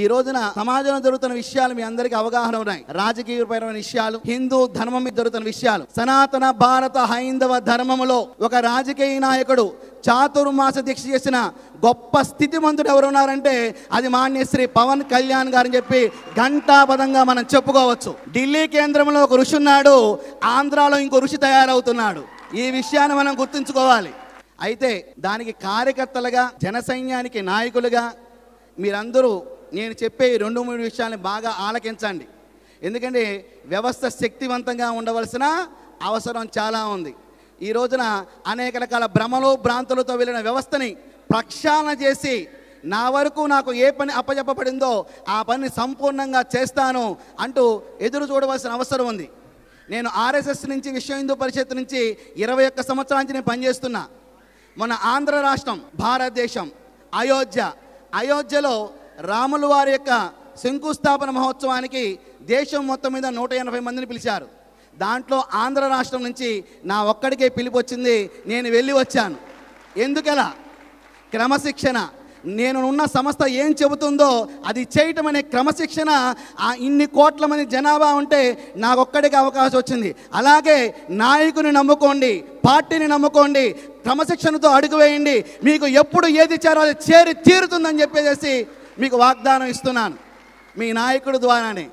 ఈ రోజున సమాజంలో జరుగుతున్న విషయాలు మీ అందరికి అవగాహన ఉన్నాయి రాజకీయపరమైన విషయాలు హిందూ ధర్మం మీద జరుగుతున్న విషయాలు సనాతన భారత హైందవ ధర్మములో ఒక రాజకీయ నాయకుడు చాతుర్మాస దీక్ష చేసిన గొప్ప స్థితి మంతుడు ఎవరు ఉన్నారంటే అది మాన్యశ్రీ పవన్ కళ్యాణ్ గారు అని చెప్పి ఘంటాపదంగా మనం చెప్పుకోవచ్చు ఢిల్లీ కేంద్రంలో ఒక ఋషి ఉన్నాడు ఆంధ్రాలో ఇంకో ఋషి తయారవుతున్నాడు ఈ విషయాన్ని మనం గుర్తుంచుకోవాలి అయితే దానికి కార్యకర్తలుగా జనసైన్యానికి నాయకులుగా మీరందరూ నేను చెప్పే రెండు మూడు విషయాల్ని బాగా ఆలకించండి ఎందుకంటే వ్యవస్థ శక్తివంతంగా ఉండవలసిన అవసరం చాలా ఉంది ఈ రోజున అనేక రకాల భ్రమలు భ్రాంతులతో వెళ్ళిన వ్యవస్థని ప్రక్షాళన చేసి నా వరకు నాకు ఏ పని అప్పచెప్పబడిందో ఆ పని సంపూర్ణంగా చేస్తాను అంటూ ఎదురు చూడవలసిన అవసరం ఉంది నేను ఆర్ఎస్ఎస్ నుంచి విశ్వ హిందూ పరిషత్ నుంచి ఇరవై ఒక్క సంవత్సరాల నుంచి నేను పనిచేస్తున్నా మన ఆంధ్ర రాష్ట్రం భారతదేశం అయోధ్య అయోధ్యలో రాముల వారి యొక్క శంకుస్థాపన మహోత్సవానికి దేశం మొత్తం మీద నూట ఎనభై మందిని పిలిచారు దాంట్లో ఆంధ్ర రాష్ట్రం నుంచి నా ఒక్కడికే పిలిపి వచ్చింది నేను వెళ్ళి వచ్చాను ఎందుకలా క్రమశిక్షణ నేను ఉన్న సంస్థ ఏం చెబుతుందో అది చేయటం అనే క్రమశిక్షణ ఆ ఇన్ని కోట్ల మంది జనాభా ఉంటే నాకొక్కడికి అవకాశం వచ్చింది అలాగే నాయకుని నమ్ముకోండి పార్టీని నమ్ముకోండి క్రమశిక్షణతో అడుగు వేయండి మీకు ఎప్పుడు ఏది చేరో అది చేరి తీరుతుందని చెప్పేసి మీకు వాగ్దానం ఇస్తున్నాను మీ నాయకుడు ద్వారానే